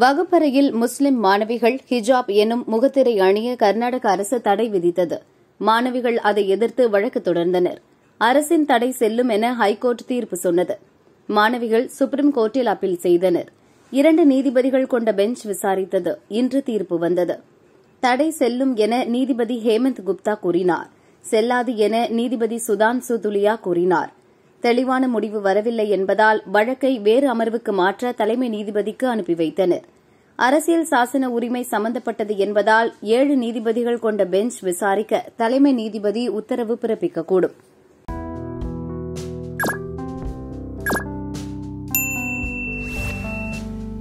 வகுப்பறையில் முஸ்லிம் மாணவிகள் ஹிஜாப் எனும் முகத்திரை அணிய கர்நாடக அரசு தடை விதித்தது மாணவிகள் அதை எதிர்த்து வழக்கு தொடர்ந்தனர் அரசின் தடை செல்லும் என ஹைகோர்ட் தீர்ப்பு சொன்னது மாணவிகள் சுப்ரீம் கோர்ட்டில் அப்பீல் செய்தனர் இரண்டு நீதிபதிகள் கொண்ட பெஞ்ச் விசாரித்தது இன்று தீர்ப்பு வந்தது தடை செல்லும் என நீதிபதி ஹேமந்த் குப்தா கூறினார் செல்லாது என நீதிபதி சுதான் சுதுலியா கூறினாா் தெளிவான முடிவு வரவில்லை என்பதால் வழக்கை வேறு அமர்வுக்கு மாற்ற தலைமை நீதிபதிக்கு அனுப்பி வைத்தனர் அரசியல் சாசன உரிமை சம்பந்தப்பட்டது என்பதால் ஏழு நீதிபதிகள் கொண்ட பெஞ்ச் விசாரிக்க தலைமை நீதிபதி உத்தரவு பிறப்பிக்கக்கூடும்